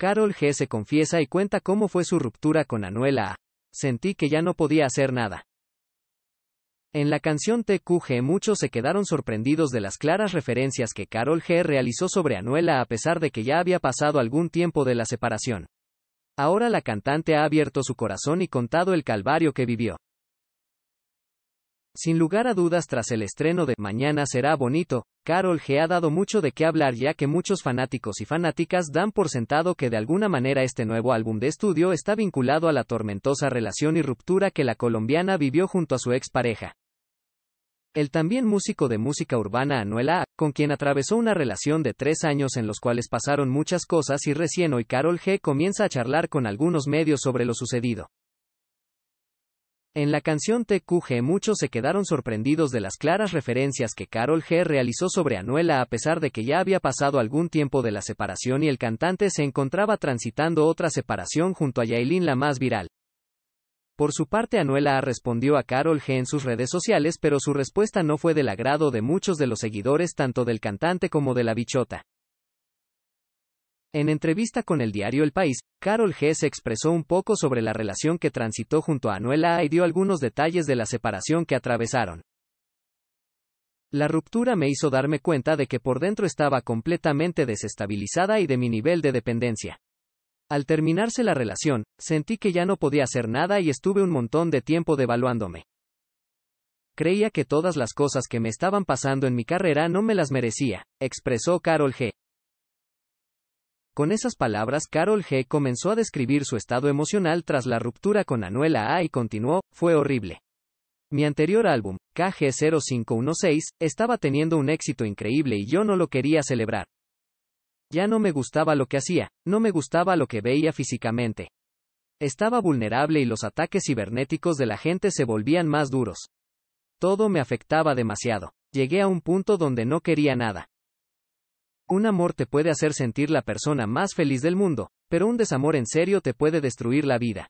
Carol G. se confiesa y cuenta cómo fue su ruptura con Anuela A. Sentí que ya no podía hacer nada. En la canción TQG muchos se quedaron sorprendidos de las claras referencias que Carol G realizó sobre Anuela a pesar de que ya había pasado algún tiempo de la separación. Ahora la cantante ha abierto su corazón y contado el calvario que vivió. Sin lugar a dudas tras el estreno de Mañana será bonito, Carol G ha dado mucho de qué hablar ya que muchos fanáticos y fanáticas dan por sentado que de alguna manera este nuevo álbum de estudio está vinculado a la tormentosa relación y ruptura que la colombiana vivió junto a su expareja. El también músico de música urbana Anuela A, con quien atravesó una relación de tres años en los cuales pasaron muchas cosas y recién hoy Carol G comienza a charlar con algunos medios sobre lo sucedido. En la canción TQG muchos se quedaron sorprendidos de las claras referencias que Carol G realizó sobre Anuela a pesar de que ya había pasado algún tiempo de la separación y el cantante se encontraba transitando otra separación junto a Yailin la más viral. Por su parte Anuela respondió a Carol G en sus redes sociales pero su respuesta no fue del agrado de muchos de los seguidores tanto del cantante como de la bichota. En entrevista con el diario El País, Carol G. se expresó un poco sobre la relación que transitó junto a Anuela A y dio algunos detalles de la separación que atravesaron. La ruptura me hizo darme cuenta de que por dentro estaba completamente desestabilizada y de mi nivel de dependencia. Al terminarse la relación, sentí que ya no podía hacer nada y estuve un montón de tiempo devaluándome. Creía que todas las cosas que me estaban pasando en mi carrera no me las merecía, expresó Carol G. Con esas palabras, Carol G. comenzó a describir su estado emocional tras la ruptura con Anuela A y continuó, fue horrible. Mi anterior álbum, KG0516, estaba teniendo un éxito increíble y yo no lo quería celebrar. Ya no me gustaba lo que hacía, no me gustaba lo que veía físicamente. Estaba vulnerable y los ataques cibernéticos de la gente se volvían más duros. Todo me afectaba demasiado. Llegué a un punto donde no quería nada. Un amor te puede hacer sentir la persona más feliz del mundo, pero un desamor en serio te puede destruir la vida.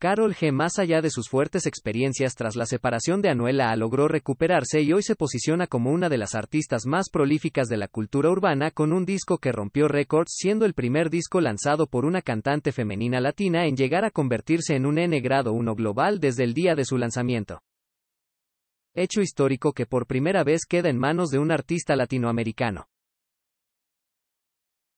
Carol G. más allá de sus fuertes experiencias tras la separación de Anuela A logró recuperarse y hoy se posiciona como una de las artistas más prolíficas de la cultura urbana con un disco que rompió récords siendo el primer disco lanzado por una cantante femenina latina en llegar a convertirse en un N grado 1 global desde el día de su lanzamiento hecho histórico que por primera vez queda en manos de un artista latinoamericano.